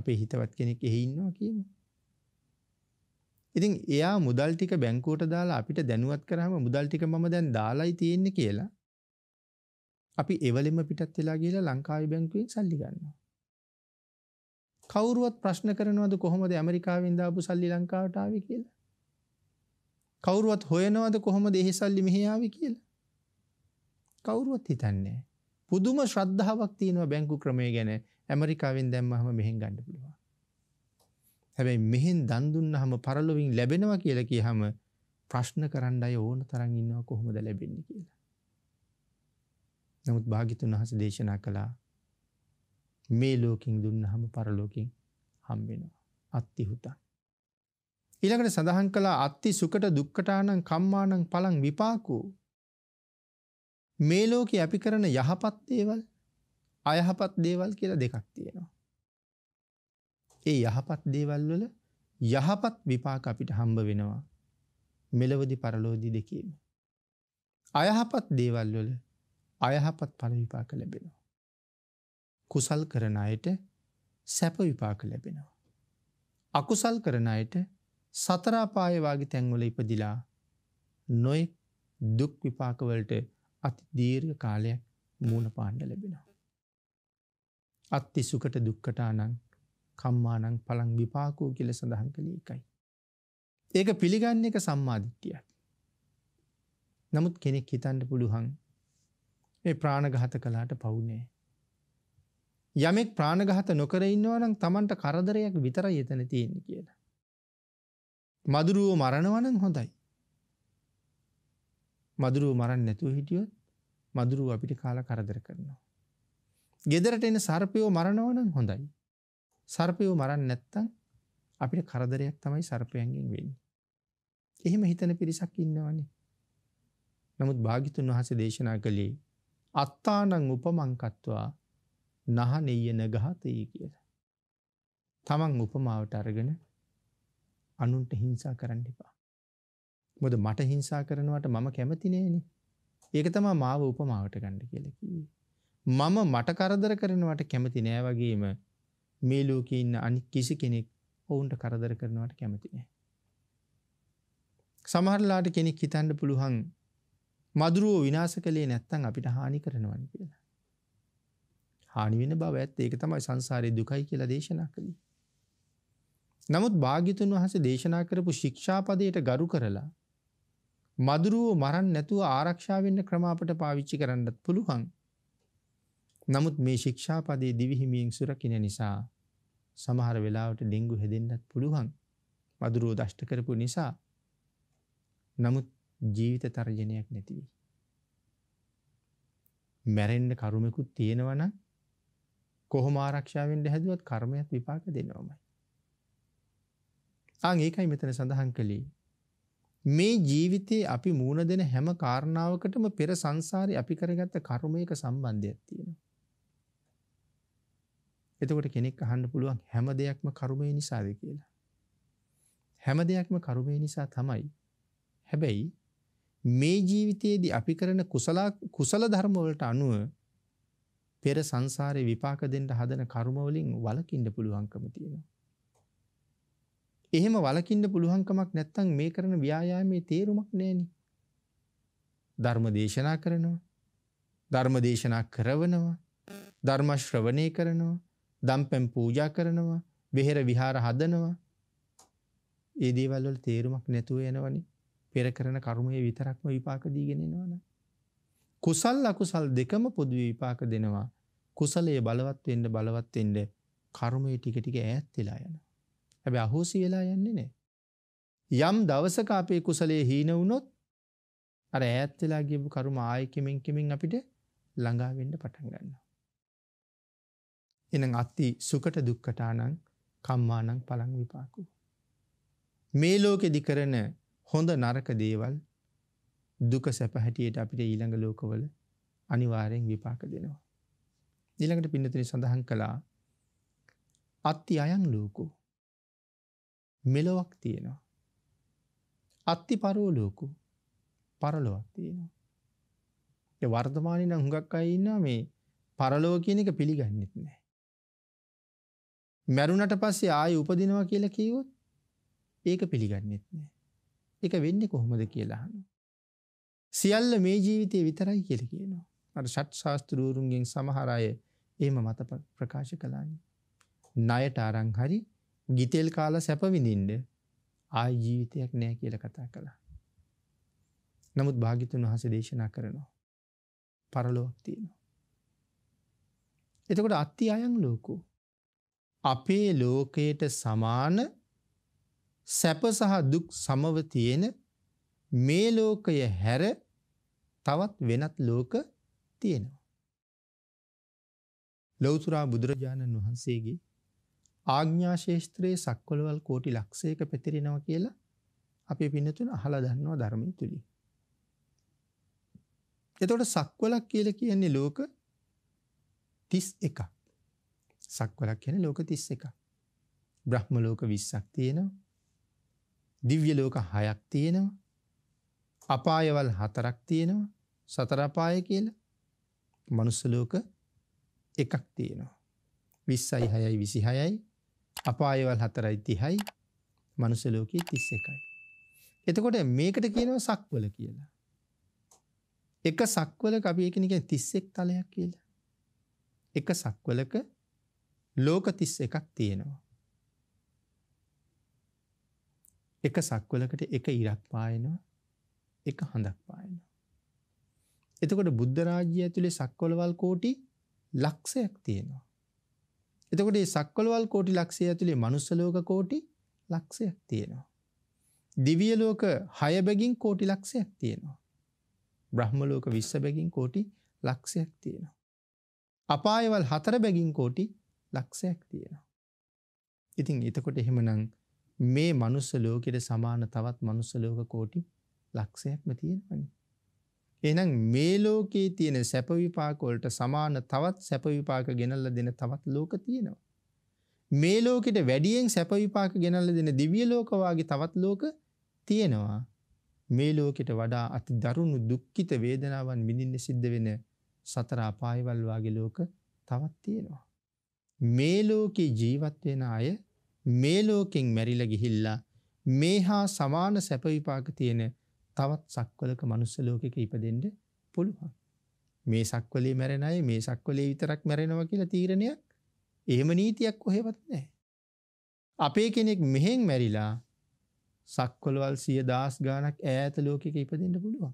අපේ හිතවත් කෙනෙක් එහි ඉන්නවා කියමු. ඉතින් එයා මුදල් ටික බැංකුවට දාලා අපිට දැනුවත් කරාම මුදල් ටික මම දැන් දාලායි තියෙන්නේ කියලා අපි එවලෙම පිටත් වෙලා ගිහලා ලංකාවේ බැංකුවෙන් සල්ලි ගන්නවා. කවුරුවත් ප්‍රශ්න කරනවද කොහොමද ඇමරිකාවෙන් දාපු සල්ලි ලංකාවට ආවේ කියලා? කවුරුවත් හොයනවද කොහොමද එහි සල්ලි මෙහි ආවේ කියලා? කවුරුවත් හිතන්නේ නැහැ. පුදුම ශ්‍රද්ධාවක් තියෙනවා බැංකු ක්‍රමය ගැන ඇමරිකාවෙන් දැම්මහම මෙහෙන් ගණඩ පුළුවන්. හැබැයි මෙහෙන් දන්දුන්න හම පරලොවින් ලැබෙනවා කියල කිය හම ප්‍රශ්න කරන්න අය ඕන තරන් ඉන්නවා කොහොමද ලැබෙන්න කියලා. නමුත් භාගිතුන් වහස දේශනා කළා මේ ලෝකින් දුන්න හම පරලෝකින් හම්බෙනවා අත්තිහුතා. ඉළඟට සඳහන් කලා අත්ති සුකට දුක්කටානං කම්මානං පලං විපාකූ මේ ලෝකෙ අපි කරන යහපත්තේවල් අයහපත් දේවල් කියලා දෙකක් තියෙනවා. ඒ යහපත් දේවල් වල යහපත් විපාක අපිට හම්බ වෙනවා. මෙලවදි පරලෝදි දෙකීම. අයහපත් දේවල් වල අයහපත් ඵල විපාක ලැබෙනවා. කුසල් කරන අයට සැප විපාක ලැබෙනවා. අකුසල් කරන අයට සතර අපාය වාගේ තැන්වල ඉපදිලා නොයෙක් දුක් විපාක වලට අති දීර්ඝ කාලයක් මූණ පාන්න ලැබෙනවා. අත්තිසුකට දුක්කටානං කම්මානං පළං විපාකෝ කියල සඳහන් කළේ එකයි. ඒක පිළිගන්න එක සම්මාධිත්‍යය. නමුත් කෙනෙක් හිතන්ට පුළුහන් ඒ ප්‍රාණගහත කලාට පවුනේ. යමෙක් ප්‍රාණගහත නොකරඉන්නවනම් තමන්ට කරදරයක් විතර යතන තියෙන කියලා. මදුරුවෝ මරණවනන් හොඳයි. මදුරුව මරන්න නැතුව හිටියොත් මදුරුව අපිට කාල කරදර කරනවා. ගෙදරට එන සර්පයෝ මරණවනම් හොඳයි. සර්පයෝ මරන්න නැත්තං අපිට කරදරයක් තමයි සර්පයන්ගෙන් වෙන්නේ. එහෙම හිතන පිරිසක් ඉන්නවනේ. නමුත් භාගිතුන් වහස දේශනා කළේ අත්තානං උපමංකත්වා නහනෙය නගහතයි කියලා. තමන් උපමාවට අරගෙන අනුන්ට හිංසා කරන්න එපා. මොද මට හිංසා කරනවට මම කැමතිනේනි. ඒක තමා මාව උපමාවට ගණ්ඩ කියලකිවේ. මම මට කරදර කරනවට කැමති නෑ වගේම මේ ලෝකේ ඉන්න අනිත් කිසි කෙනෙක් ඔවුන්ට කරදර කරනවට කැමති නෑ. සමහරලාට කෙනෙක් හිතන්න පුළුවන් මදුරුවෝ විනාශ කළේ නැත්තම් අපිට හානි කරනවනි කියලා. හානි වෙන බව ඇත්ත ඒක තමයි සංසාරේ දුකයි කියලා දේශනා කළේ. නමුත් භාග්‍යතුන් වහන්සේ දේශනා කරපු ශික්ෂාපදයට ගරු කරලා මදුරුවෝ මරන්න නැතුව ආරක්ෂා වෙන්න ක්‍රම අපට පාවිච්චි කරන්නත් පුළුවන්. නමුත් මේ ශික්ෂාපදේ දිවිහිමියෙන් සුරකින නිසා සමහර වෙලාවට ඩෙංගු හෙදෙන්න්නත් පුළුවන් මදුරුවෝ දෂ්ට කරපු නිසා නමුත් ජීවිත තර්ජනයක් නැතිවී. මැරෙන්ඩ කරුමෙකුත් තියෙනවන කොහොම ආරක්ෂාවෙන්ට හැදුවත් කර්මයත් විපාක දෙනවමයි. ආං ඒකයි මෙතන සඳහන් කළේ මේ ජීවිතයේ අපි මූුණ දෙන හැම කාරණාවකටම පෙර සංසාරය අපි කරගත්ත කරුමයක සම්බන්ධයක් තියෙනවා. එතකොට කෙනෙක් අහන්න පුළුවන් හැම දෙයක්ම කරුමය නිසාද කියලා. හැම දෙයක්ම කරුමය නිසා තමයි. හැබැයි මේ ජීවිතයේදී අපි කරන කුසලා කුසල ධර්මවලට අනුව පෙර සංසාරේ විපාක දෙන්න හදන කර්මවලින් වළකින්න පුළුවන්කම තියෙනවා. එහෙම වළකින්න පුළුවන්කමක් නැත්තම් මේ කරන ව්‍යායාමයේ තේරුමක් නැහෙනි. ධර්ම දේශනා කරනවා. ධර්ම දේශනා කරවනවා. ධර්ම ශ්‍රවණය කරනවා. දම්පැම් පූජා කරනවා වෙහෙර විහාර හදනවා ඒදේවල්වල තේරුමක් නැතුව යනවනි පෙර කරන කරුමය විතරක්ම විපාක දීගෙනෙනවන. කුසල් අකුසල් දෙකම පොදු විපාක දෙනවා කුසලයේ බලවත්වෙන්ට බලවත්වෙන්ට කරුමේ ටිකටික ඇත් වෙලා යන. හැබ අහෝසි වෙලා යන්නේ නෑ. යම් දවසක අපේ කුසලේ හීන වුණොත් අර ඇත් වෙලා ගිබු කරුම ආයකමෙන් කෙමින් අපිට ළඟාවෙන්ඩ පටන් ගන්න. එන අත්ති සුකට දුක්කටානං කම්මානං පළං විපාකු. මේ ලෝකෙදි කරන හොඳ නරක දේවල් දුක සැපහැටියට අපිට ඊළඟ ලෝකවල අනිවාරයෙන් විපාක දෙනවා. ඊළඟට පින්නතිරි සඳහන් කළා අත්ති අයං ලෝකු මෙලොවක් තියෙනවා. අත්ති පරෝ ලෝකු පරලොවක් තියෙනවා. වර්තමානය හුඟක් අයින්න මේ පරලෝ කියන එක පිළිගන්නෙත් නෑ. මැරුණට පස්සේ ආය උපදිනවා කියලා කීවොත් ඒක පිළිගන්නෙත් නෑ. එක වෙන්නේ කොහොමද කියලාහන්න. සියල්ල මේ ජීවිතය විතරයි කියල කියනවා. අට ෂට් ශාස්තෘූරුන්ගෙන් සමහරය ඒම මත ප්‍රකාශ කලාන්න. නයට අරංහරි ගිතෙල් කාල සැපවිඳින්ඩ ආය ජීවිතයක් නෑ කියල කතා කළා. නමුත් භාගිතුන් වහස දේශනා කරනවා. පරලොවක් තියෙනවා. එතකොට අත්ති අයන් ලෝකෝ අපේ ලෝකයට සමාන සැප සහ දුක් සමව තියෙන මේ ලෝකය හැර තවත් වෙනත් ලෝක තියෙනවා. ලෞතුරා බුදුරජාණන් වහන්සේගේ ආග්ඥාශේෂත්‍රයේ සක්වලවල් කෝටි ලක්ෂයක පැතිරෙනව කියලා අපි පිනතුන අහලා දන්නවා ධර්මය තුළි. එතොට සක්වලක් කියල කියන්නේ ලෝක තිස් එකක්. සක්වලක් කියන ලෝක 31ක්. බ්‍රහ්ම ලෝක 20ක් තියෙනවා. දිව්‍ය ලෝක 6ක් තියෙනවා. අපායවල 4ක් තියෙනවා. සතර අපාය කියලා. මනුස්ස ලෝක එකක් තියෙනවා. 20යි 6යි 26යි අපායවල 4යි 30යි මනුස්ස ලෝකයේ 31යි. එතකොට මේකට කියනවා සක්වල කියලා. එක සක්වලක අපි ඒකනේ කියන්නේ 31 තලයක් කියලා. එක සක්වලක ලෝක තිස් එකක් තියෙනවා. එක සක්වලකට එක ඉරක් පායනවා එක හඳක් පායනවා. එතකොට බුද්ධරාජ්‍ය ඇතුළේ සක්වලවල් කෝටි ලක්ෂයක් තියෙනවා. එතකොට ඒ සක්වලවල් කෝටි ලක්ෂය ඇතුළේ මනුස්සලෝක කෝටි ලක්ෂයක් තියෙනවා. දිවියලෝක හයබැගින් කෝටි ලක්ෂයක් තියෙනවා. බ්‍රහ්මලෝක විශ්ස බැගින් කෝටි ලක්ෂයක් තියෙනවා. අපායවල් හතර බැගින් කෝටි ලක්ෂයක් තියෙනවා. ඉතින් එතකොට එහෙමනම් මේ මනුස්ස ලෝකෙට සමාන තවත් මනුස්ස ලෝක කෝටි ලක්ෂයක්ම තියෙනවනේ. එහෙනම් මේ ලෝකයේ තියෙන සැප විපාක වලට සමාන තවත් සැප විපාක ගෙනල්ලා දෙන තවත් ලෝක තියෙනවා. මේ ලෝකෙට වැඩියෙන් සැප විපාක ගෙනල්ලා දෙන දිව්‍ය ලෝක වාගේ තවත් ලෝක තියෙනවා. මේ ලෝකෙට වඩා අති දරුණු දුක්ඛිත වේදනාවන් විඳින්න සිද්ධ වෙන සතර අපායවල් වාගේ ලෝක තවත් තියෙනවා. මේ ලෝකේ ජීවත් වෙන අය මේ ලෝකෙන් මැරිලා ගිහිල්ලා මේ හා සමාන සැප විපාක තියෙන තවත් සක්වලක මනුස්ස ලෝකෙක ඉපදෙන්න පුළුවන්. මේ සක්වලේ මැරෙන අය මේ සක්වලේ විතරක් මැරෙනවා කියලා තීරණයක් එහෙම නීතියක් කොහෙවත් නැහැ. අපේ කෙනෙක් මෙහෙන් මැරිලා සක්වලවල් 10000 ගාණක් ඈත ලෝකෙක ඉපදෙන්න පුළුවන්.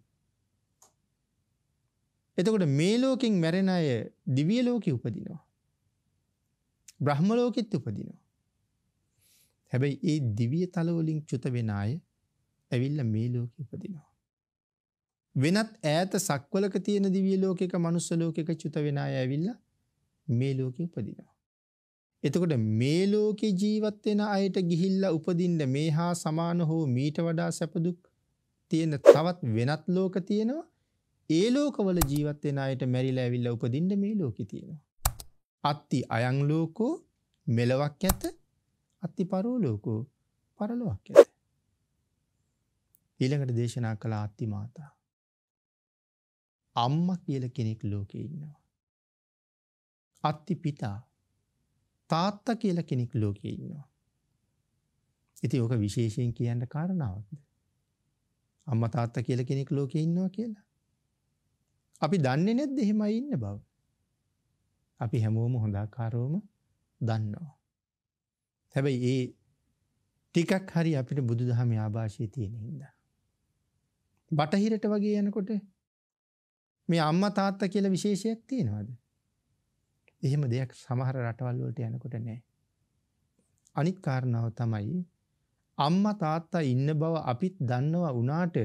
එතකොට මේ ලෝකෙන් මැරෙන අය දිව්‍ය ලෝකෙ උපදිනවා. බ්‍රහ්මලෝකෙත් උපදිනවා. හැබැයි ඒ දිවිය තලවලින් චුත වෙන අය ඇවිල්ල මේ ලෝක උපදිනවා. වෙනත් ඈත සක්වලක තියෙන දිවිය ලෝකෙක මනුස්ස ලෝකෙක චුත වෙන අය ඇවිල්ල මේ ලෝකෙ උපදිනවා. එතකොට මේ ලෝකෙ ජීවත් වෙන අයට ගිහිල්ල උපදින්න මේ හා සමාන හෝ මීට වඩා සැපදුක් තියෙන තවත් වෙනත් ලෝක තියෙනවා ඒ ලෝකවල ජීවත් වෙන අයට මැරිලා ඇවිල්ලා උපදින්න මේ ලෝකෙ තියෙනවා. අත්ති අයංලෝකෝ මෙලවක් ඇත අත්ති පරෝලෝකෝ පරලොවක් ඇත. ඊළඟට දේශනා කළ අත්ති මාතා. අම්ම කියල කෙනෙක් ලෝකෙ ඉන්නවා. අත්ති පිතා තාත්තා කියල කෙනෙක් ලෝකෙ ඉන්නවා. ඉති ඕක විශේෂයෙන් කියන්න කාරණාවක්ද. අම්ම තාත්තා කියල කෙනෙක් ලෝකෙ ඉන්නවා කියලා. අපි දන්නේ නැත් දෙහෙමයි ඉන්න බව. අපි හැමෝම හොඳාකාරෝම දන්නවා. හැබැයි ඒ ටිකක් හරි අපිට බුදු දහම ආභාෂය තියෙන හින්ද. බටහිරට වගේ යනකොට මේ අම්ම තාත්ත කියල විශේෂයක් තියෙනවද. එහෙම දෙයක් සමහර රටවල්වලට යනකොට නෑ. අනිත් කාරණාව තමයි අම්ම තාත්තා ඉන්න බව අපිත් දන්නවා වනාට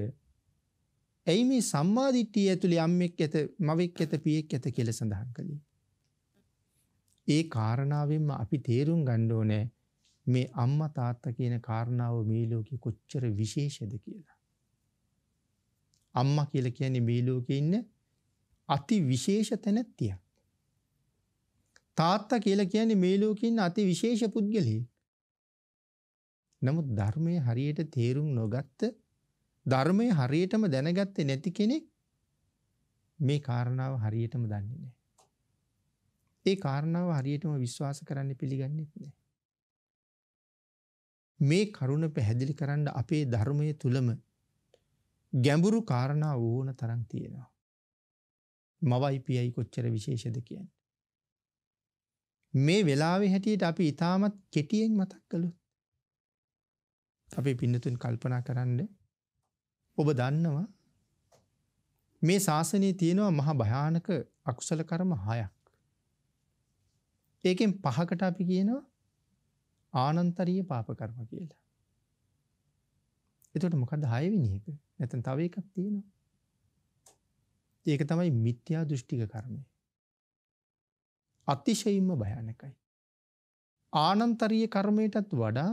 ඇයි මේ සම්මාධිට්ටිය ඇතුළි අම්මෙක් ඇත මවෙක් ඇත පියෙක් ඇත කෙල සඳහන් කළේ. ඒ කාරණාවෙන්ම අපි තේරුම් ගන්න ඕනේ මේ අම්මා තාත්තා කියන කාරණාව මේ ලෝකේ කොච්චර විශේෂද කියලා. අම්මා කියලා කියන්නේ මේ ලෝකේ ඉන්න අති විශේෂ තැනැත්තියක්. තාත්තා කියලා කියන්නේ මේ ලෝකේ ඉන්න අති විශේෂ පුද්ගලයෙක්. නමුත් ධර්මයේ හරියට තේරුම් නොගත්ත ධර්මයේ හරියටම දැනගත්තේ නැති කෙනෙක් මේ කාරණාව හරියටම දන්නේ නැහැ. ඒ කාරණාව හරියටම විශ්වාස කරන්න පිළිගන්නෙත් නෑ. මේ කරුණ පැහැදිලි කරන්න අපේ ධර්මය තුළම ගැඹුරු කාරණා ඕන තරන් තියෙනවා. මවයි පියයි කොච්චර විශේෂද කියන්න. මේ වෙලාවෙ හැටියට අපි ඉතාමත් කෙටියෙන් මතක් කළුත්. අපි පින්නතුන් කල්පනා කරන්න ඔබ දන්නවා මේ ශාසනය තියෙනවා මහ භයානක අකුසල කරම හයක්. ඒකෙන් පහකට අපි කියනවා ආනන්තරීය පාපකර්ම කියලා. එතට මොකද හයවිනික නැතන් තව එකක් තියෙනවා. ඒක තමයි මිත්‍යා දෘෂ්ටික කර්මය. අතිශයින්ම භයානකයි. ආනන්තරීය කර්මයටත් වඩා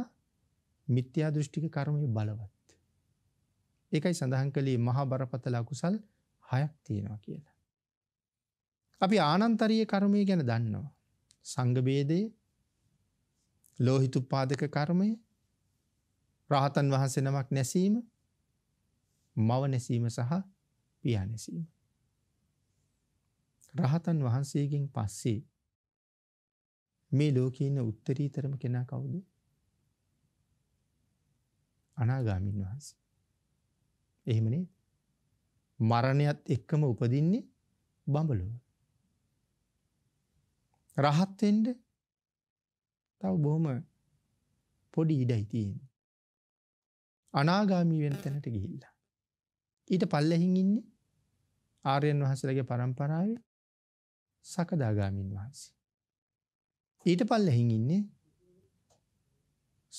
මිත්‍යා දෘෂ්ටික කර්මය බලවත්. ඒකයි සඳහන් කළේ මහා බරපතල අකුසල් හයක් තියෙනවා කියලා. අපි ආනන්තරීය කර්මය ගැන දන්නවා. සංගබේදය ලෝහිතුපාදක කර්මය රහතන් වහන්සෙනමක් නැසීම මව නැසීම සහ පියනැසීම. රහතන් වහන්සේගෙන් පස්සේ මේ ලෝකීන උත්තරීතරම කෙනා කවුද අනාගාමින් වහන්ස. එහෙමනේ මරණයත් එක්කම උපදින්නේ බඹලුව. රහත් වෙන්න තව බොහොම පොඩි ඉඩයි තියෙන්නේ. අනාගාමී වෙන තැනට ගිහිල්ලා. ඊට පල්ලෙහින් ඉන්නේ ආර්යයන් වහන්සේලාගේ පරම්පරාවේ සකදාගාමීන් වහන්සේ. ඊට පල්ලෙහින් ඉන්නේ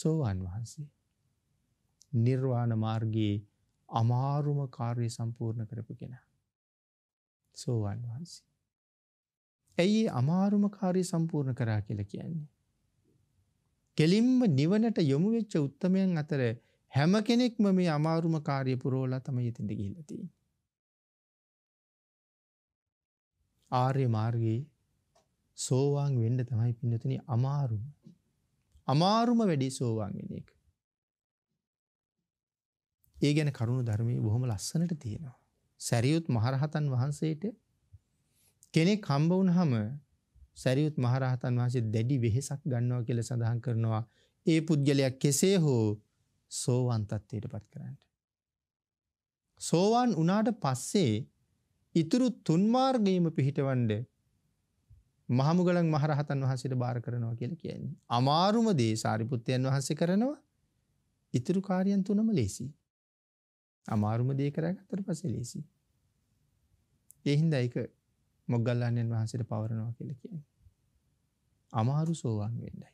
සෝවාන් වහන්සේ. නිර්වාණ මාර්ගයේ අමාරුම කාර්ය සම්පූර්ණ කරපු කෙනා. සෝවාන් වහන්සේ. ඇයි අමාරුම කාර්ය සම්පූර්ණ කරා කියලා කියන්නේ. කෙලින්ම නිවනට යොමු වෙච්ච උත්තමයන් අතර හැම කෙනෙක්ම මේ අමාරුම කාර්ය පුරවලා තමයි එතෙන්ට ගිහිල්ලා තියෙන්නේ. ආර්ය මාර්ගයේ සෝවාන් වෙන්න තමයි පින්නතුනි අමාරුම. අමාරුම වැඩි සෝවාන් වෙන එක. ඒ ගැන කරුණු ධර්මයේ බොහොම ලස්සනට තියෙනවා. සැරියුත් මහරහතන් වහන්සේට කෙනෙක් හම්බ වුණාම සරියුත් මහරහතන් වහන්සේ දැඩි වෙහෙසක් ගන්නවා කියලා සඳහන් කරනවා. ඒ පුද්ගලයා කෙසේ හෝ සෝවන් තත්ත්වයටපත් කරන්න. සෝවන් වුණාට පස්සේ ඉතුරු තුන් මාර්ගයේම පිහිටවන්නේ මහමුගලන් මහරහතන් වහන්සේට බාර කරනවා කියලා කියන්නේ. අමාරුම දේ සාරිපුත්තයන් වහන්සේ කරනවා. ඉතුරු කාර්යයන් තුනම ලේසි. අමාරුම දේ කරගත්තට පස්සේ ලේසි. ඒ හින්දා ඒක මොග්ගල්ලන්නෙන් වහන්සට පවරනවා කියල කියන්නේ. අමාරු සෝවාන් වෙන්නයි.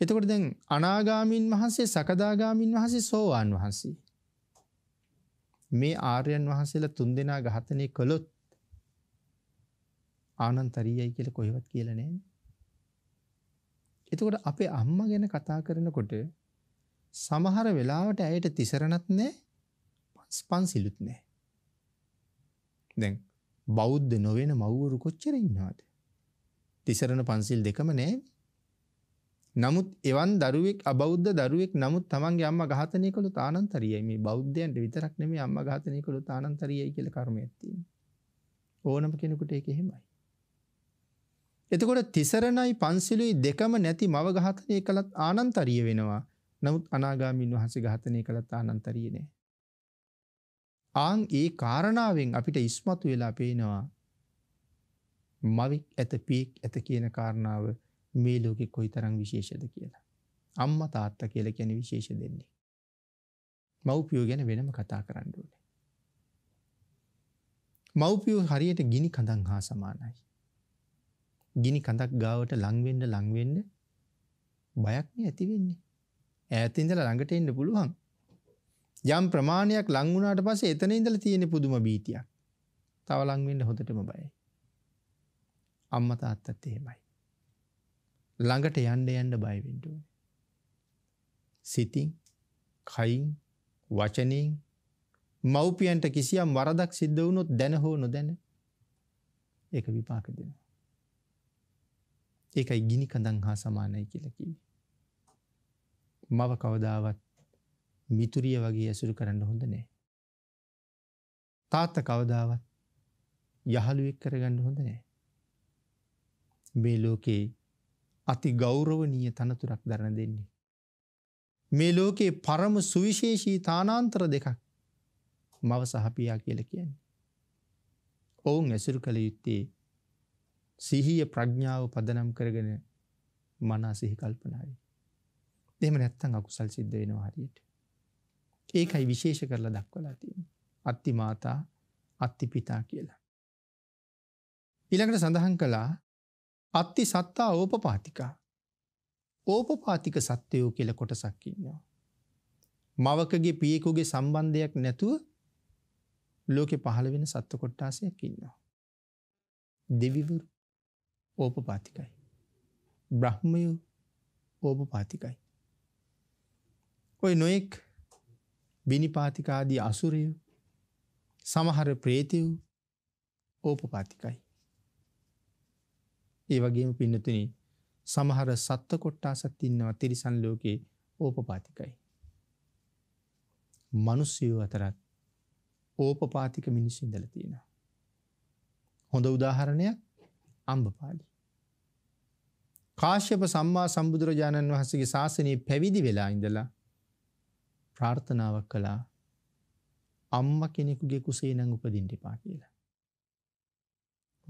එතකොට දැන් අනාගාමීන් වහන්සේ සකදාගාමීන් වහසේ සෝවාන් වහන්සේ. මේ ආර්යන් වහන්සේලා තුන් දෙනා ගහතනය කළොත් ආනන්තරීයයි කියල කොහෙවත් කියලනෑ. එතකොට අපේ අම්ම ගැන කතා කරනකොට සමහර වෙලාවට ඇයට තිසරණත් නෑ පන්සිලුත් නෑ. දැන් බෞද්ධ නොවෙන මව්වරු කොච්චර ඉන්නවාද? තිසරණ පන්සිල් දෙකම නැහැ. නමුත් එවන් දරුවෙක් අබෞද්ධ දරුවෙක් නමුත් තමන්ගේ අම්මා ඝාතනය කළොත් ආනන්තරියයි. මේ බෞද්ධයන්ට විතරක් නෙමෙයි අම්මා ghastනය කළොත් ආනන්තරියයි කියලා කර්මයක් තියෙනවා. ඕනම කෙනෙකුට ඒක එහෙමයි. එතකොට තිසරණයි පන්සිලුයි දෙකම නැති මව ඝාතනය කළත් ආනන්තරිය වෙනවා. නමුත් අනාගාමීන් වහන්සේ ඝාතනය කළත් ආනන්තරිය නෑ. ආන් ඒ කාරණාවෙන් අපිට ඉස්මතු වෙලා පේනවා මවික් ඇත පියෙක් ඇත කියන කාරණාව මේ ලෝකෙ කොයි තරං විශේෂද කියලා. අම්ම තාත්ත කියල ගැන විශේෂ දෙන්නේ. මව්පියෝ ගැන වෙනම කතා කරන්න ඕනේ. මව්පියෝ හරියට ගිනි කඳන් හා සමානයි. ගිනි කඳක් ගාවට ලංවෙන්න ලංවෙන්න බයක්න ඇතිවෙන්නේ. ඈතින්දල ළඟට එන්න පුළුවන් යම් ප්‍රමාණයක් ලංගුණාට පස එතන ඉඳල තියෙන පුදුම බීතියක් තව ලංවෙන්න හොඳටම බයි. අම්ම තාත්තත් එහෙමයි. ළඟට යන්ඩ යන්ඩ බයිවිඩුව. සිතින් කයින් වචනයෙන් මව්පියන්ට කිසියම් වරදක් සිද්ධ වුණොත් දැන හෝ නොදැන ඒක විපාක දෙනවා. ඒකයි ගිනි කඳන් හා සමානයි කියලකිව. මව කවදාවත් මිතුරිය වගේ ඇසුරු කරන්න හොඳ නෑ. තාත්ත කවදාවත් යහළුවෙක් කරගන්න හොඳ නෑ. මේ ලෝකයේ අති ගෞරවනීය තනතුරක් දරණ දෙන්නේ. මේ ලෝකයේ පරම සුවිශේෂී තානාන්තර දෙකක් මව සහපියා කියල කියන්නේ. ඔවුන් ඇසුරු කළ යුත්තේ සිහිය ප්‍රඥාව පදනම් කරගෙන මනා සිහි කල්පනාවේ. දෙම නැත්තං අකුසල් සිද්ධ වෙනවා හරියට. ඒකයි විශේෂ කරලා දක්වලා තියෙන. අත්ති මාතා අත්ති පිතා කියලා. ඉළඟට සඳහන් කළා අත්ති සත්තා ඕපපාතිකා. ඕපපාතික සත්‍යයෝ කියල කොටසක්කින්නවා. මවකගේ පියකුගේ සම්බන්ධයක් නැතුව ලෝකෙ පහළ වෙන සත්ව කොට්ටාසයක් ඉන්නවා. දෙවිවරු ඕපපාතිකයි. බ්‍රහ්මයෝ ඕපපාතිකයි. ඔය නොයෙක් බිනිපාතිකාදී අසුරය සමහර ප්‍රේතිව් ඕපපාතිකයි. ඒ වගේම පින්නතුනි සමහර සත්ත කොට්ටා සත්තින්නවා තිරිසන් ලෝකයේ ඕපපාතිකයි. මනුස්්‍යයෝ අතරත් ඕපපාතික මිනිස්සින්දල තියෙන. හොඳ උදාහරණයක් අම්භපාලි. කාශ්‍යප සම්මා සම්බුදුරජාණන් වහසගේ ශාසනයේ පැවිදි වෙලා ඉඳලා ප්‍රාර්ථනාවක් කළා අම්ම කෙනෙකුගේ කුසේ නං උපදින්ටිපා කියලා.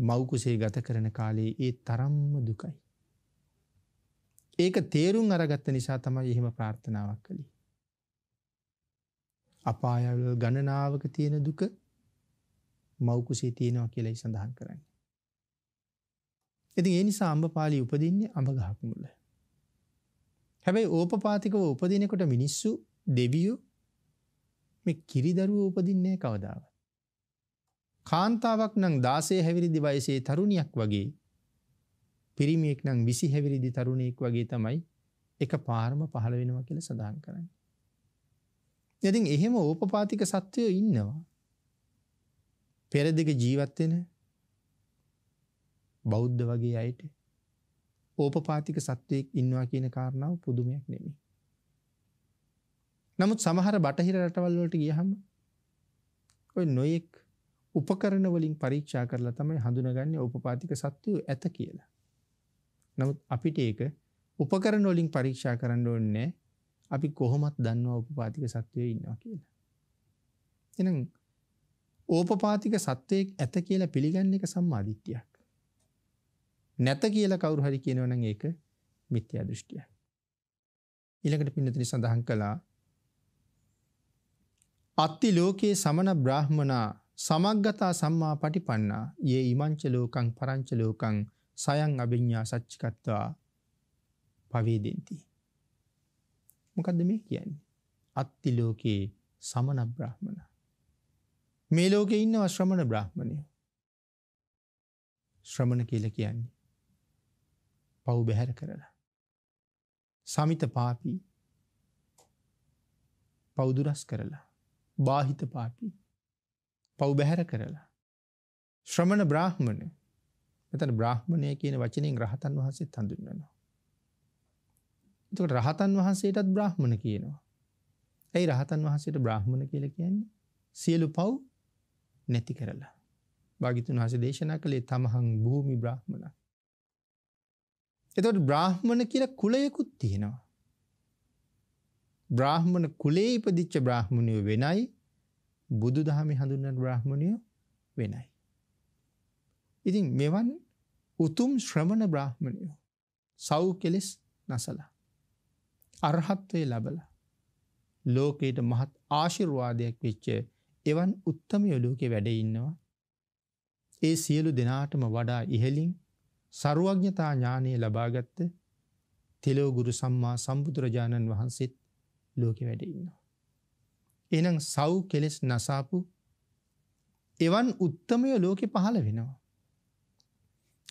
මවකුසේ ගත කරන කාලේ ඒ තරම්ම දුකයි. ඒක තේරුම් අරගත්ත නිසා තමයි එහෙම ප්‍රාර්ථනාවක් කළේ. අපායවල ගණනාවක තියෙන දුක මවකුසේ තියෙනවා කියලයි සඳහන් කරන්න. ඉති ඒ නිසා අම්ඹපාලි උපදින්නේ අඹගහක් මුල්ල. හැබැයි ඕපපාතිකව උපදිනකොට මිනිස්සු දෙවියෝ මේ කිරිදරුව උපදින්නේ කවදාව. කාන්තාවක් නං දාසේ හැවිරිදි වයසේ තරුණයක් වගේ පිරිමියෙක් නං විසි හැවිරිදි තරුණයෙක් වගේ තමයි එක පාරම පහළ වෙනවා කියල සඳහන් කරන්න. ඉතින් එහෙම ඕපපාතික සත්‍යයෝ ඉන්නවා. පෙරදික ජීවත්වෙන බෞද්ධ වගේ අයට ඕපපාතික සත්වයෙක් ඉන්නවා කියන කාරණාව පුදුමයක් නෙමේ. නමුත් සමහර බටහිර රටවල් වලට ගියහම ඔය නොයෙක් උපකරණ වලින් පරීක්ෂා කරලා තමයි හඳුනගන්නේ උපපාතික සත්වය ඇත කියලා. නමුත් අපිට ඒක උපකරණ වලින් පරීක්ෂා කරන්න ඕනේ අපි කොහොමත් දන්නවා උපපාතික සත්වය ඉන්නවා කියලා. එහෙනම් ඕපපාතික සත්වයක් ඇත කියලා පිළිගන්න එක සම්මාදිට්ඨියක්. නැත කියලා කවුරු හරි කියනවනම් ඒක මිත්‍යා දෘෂ්ටියක්. ඊළඟට පින්නතිනි සඳහන් කළා අත්ති ලෝකයේ සමන බ්‍රාහ්මනා සමග්ගතා සම්මා පටිපන්නා යේ ඉමංච ලෝකං පරංච ලෝකං සයන් අභිඤ්ඤා සච්චිකත්වා පවේදෙන්ති. මොකද්ද මේ කියන්නේ? අත්ති ලෝකේ සමන බ්‍රාහ්මන. මේ ලෝකේ ඉන්නව ශ්‍රමණ බ්‍රාහ්මණයෝ. ශ්‍රමණ කියලා කියන්නේ පව් බැහැර කරලා. සමිත පාපී පව් දුරස් කරලා. බාහිත පාපී පව් බැහැර කරලා. ශ්‍රමණ බ්‍රාහ්මණ එතන බ්‍රාහ්මණය කියන වචනින් රහතන් වහන්සේ හඳුන්වනවා. එතකට රහතන් වහන්සේටත් බ්‍රාහ්මණ කියනවා. ඇයි රහතන් වහන්සේට බ්‍රාහ්මණ කියල කියන්නේ සියලු පව් නැති කරලා. භාගිතුන් වහස දේශනා කළේ තමහං භූමි බ්‍රාහ්මණ. එතට බ්‍රාහ්මණ කියල කුලයකුත් තියෙනවා. බ්‍රාහ්මණ කුලේ ඉපදිච්ච බ්‍රාහ්මණයෝ වෙනයි බුදු දහමේ හඳුන්වන බ්‍රාහ්මණයෝ වෙනයි. ඉතින් මෙවන් උතුම් ශ්‍රමණ බ්‍රාහ්මණයෝ සව් කෙලෙස් නසලා අරහත්වය ලබලා ලෝකයට මහත් ආශිර්වාදයක් වෙච්ච එවන් උත්තමයෝ ලෝකේ වැඩ ඉන්නවා. ඒ සියලු දෙනාටම වඩා ඉහලින් සරුවඥතා ඥානය ලබාගත්ත තෙලෝගුරු සම්මා සම්බුදුරජාණන් වහන්සේත් ලෝකෙ වැඩ ඉන්නවා. එනම් සව් කෙලෙස් නසාපු එවන් උත්තමය ලෝකෙ පහළ වෙනවා.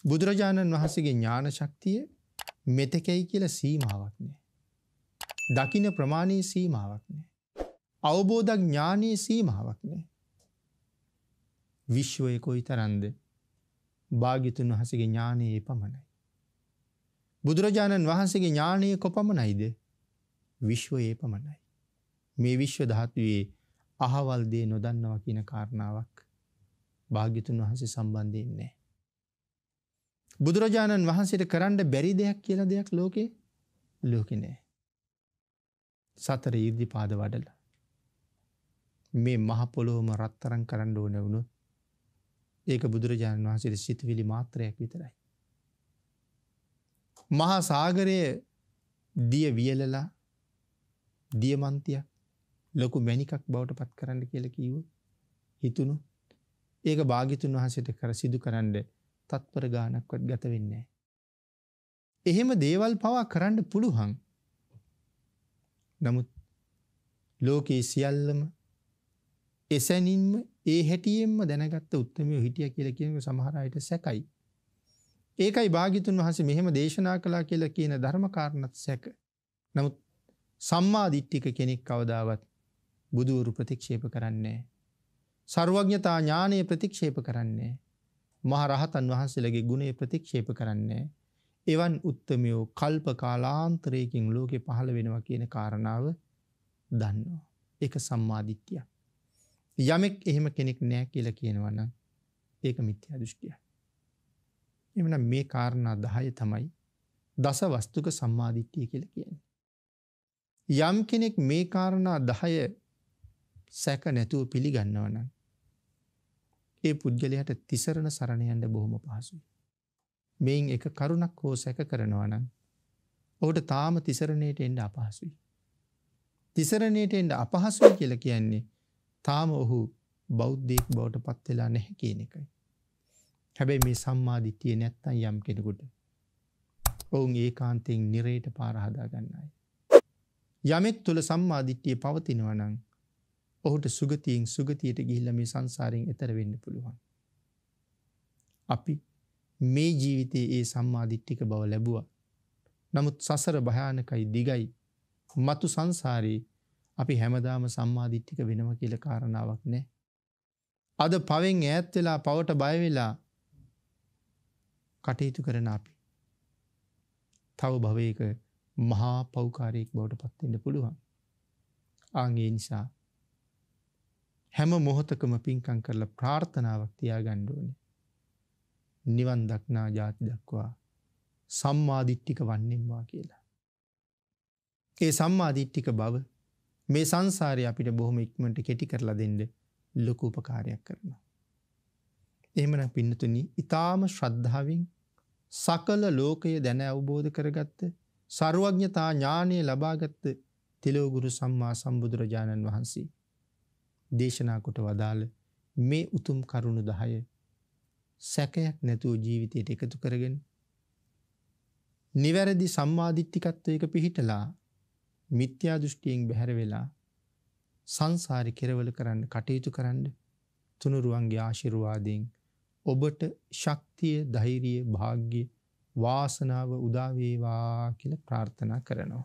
බුදුරජාණන් වහන්සේගේ ඥාන ශක්තිය මෙතකැයි කියල සීමාවක් නෑ. දකින ප්‍රමාණී සීමාවක් නෑ. අවබෝධ ඥානයේ සීමාවක් නෑ. විශ්වය කොයි තරන්ද භාගිතුන් වහසගේ ඥානයේ පමණයි. බුදුරජාණන් වහන්සේගේ ඥානය කොපමණයිද විශ්වයේ පමණයි. මේ විශ්ව ධාතුවේ අහවල් දේ නොදන්නවා කියන කාරණාවක් භාග්‍යතුන් වහන්සේ සම්බන්ධයෙන් නැහැ. බුදුරජාණන් වහන්සේට කරන්න බැරි දෙයක් කියලා දෙයක් ලෝකේ ලෝකේ නැහැ. සතර ඊර්දිපාද වඩලා මේ මහ පොළොවම රත්තරන් කරන්න ඕන වුණොත් ඒක බුදුරජාණන් වහන්සේට සිතවිලි මාත්‍රයක් විතරයි. මහා සාගරයේ දිය වියලලා දියමන්තිය ලොකු මැනිකක් බවට පත් කරන්න කියල කීව හිතුණු ඒක භාගිතුන් වහසට කර සිදු කරන්න තත්පර ගානක්වත් ගත වෙන්නේ. එහෙම දේවල් පවා කරන්න පුළුහන් නමුත් ලෝකයේ සියල්ලම එසැනින්ම ඒ හැටියෙන්ම දැනගත්ත උත්තමයෝ හිටිය කියල කියීම සමහරයට සැකයි. ඒකයි භාගිතුන් වහස මෙහෙම දේශනා කලා කියලා කියන ධර්මකාරණත් සැක. නමුත් සම්මාධිට්ටික කෙනෙක් කවදාවත් බුදුවරු ප්‍රතික්ෂේප කරන්නේ. සර්වඥතා ඥානය ප්‍රතික්ෂේප කරන්නේ. මහරහතන් වහන්සේලගේ ගුණේ ප්‍රතික්ෂේප කරන්නේ. එවන් උත්තමයෝ කල්ප කාලාන්තරයකින් ලෝකෙ පහළ වෙනවා කියන කාරණාව දන්නවා. එක සම්මාධිත්‍යය. යමෙක් එහෙම කෙනෙක් නෑ කියල කියනවන්න ඒක මිත්‍යා දෘෂ්ටිය. එමන මේ කාරණා දහය තමයි දස වස්තුක සම්මාධිත්‍යය කියල කියන්නේ. යම් කෙනෙක් මේ කාරණා 10 සැක නැතුව පිළිගන්නවා නම් ඒ පුද්ගලයාට තිසරණ සරණ යන්න බොහොම පහසුයි. මේන් එක කරුණක් හෝ සැක කරනවා නම් ඔහුට තාම තිසරණයට එන්න අපහසුයි. තිසරණයට එන්න අපහසුයි කියලා කියන්නේ තාම ඔහු බෞද්ධයෙක් බවට පත් වෙලා නැහැ කියන එකයි. හැබැයි මේ සම්මාදිටිය නැත්තම් යම් කෙනෙකුට ඔවුන් ඒකාන්තයෙන් නිරේට පාර හදා ගන්නයි. යමෙක් තුළ සම්මාධිට්්‍යිය පවතිනවනං ඔහුට සුගතියෙන් සුගතියට ගිහිල්ලම සංසාරයෙන් එතරවෙන්න පුළුවන්. අපි මේ ජීවිතයේ ඒ සම්මාධිට්ටික බව ලැබුව. නමුත් සසර භයානකයි දිගයි මතු සංසාරයේ අපි හැමදාම සම්මාධිට්ටික වෙනම කියල කාරණාවක් නෑ. අද පවෙන් ඈත් වෙලා පවට බයවෙලා කටයුතු කරන අපි. තව භවයක මහා පෞකාරයෙක් බවට පත්වෙන්න පුළුවන්. ආගේ නිසා හැම මොහොතකම පින්කං කරලා ප්‍රාර්ථනාවක් තියාගණ්ඩුවන. නිවන් දක්නා ජාති දක්වා සම්මාධිට්ටික වන්නෙන්වා කියලා. ඒ සම්මාධිට්ටික බව මේ සංසාරය අපිට බොහොම ඉක්මට කෙටි කරලා දෙන්න ලොකූපකාරයක් කරනවා. එහමන පින්නතුනි ඉතාම ශ්‍රද්ධාවෙන් සකල ලෝකය දැන අවබෝධ කරගත්ත සරුවඥතා ඥානය ලබාගත්ත තෙලෝගුරු සම්මා සම්බුදුරජාණන් වහන්සේ. දේශනා කොට වදාළ මේ උතුම් කරුණු දහය සැකයක් නැතුව ජීවිතයට එකතු කරගෙන නිවැරදි සම්මාධිත්තිකත්වයක පිහිටලා මිත්‍යා දෘෂ්ටියෙන් බැහැර වෙලා සංසාරි කෙරවල කරන්න කටයුතු කරන්න තුනුරුවන්ගේ ආශිරුවාදයෙන් ඔබට ශක්තිය ධෛරිය භාග්‍ය වාසනාව උදා වේවා කියලා ප්‍රාර්ථනා කරනවා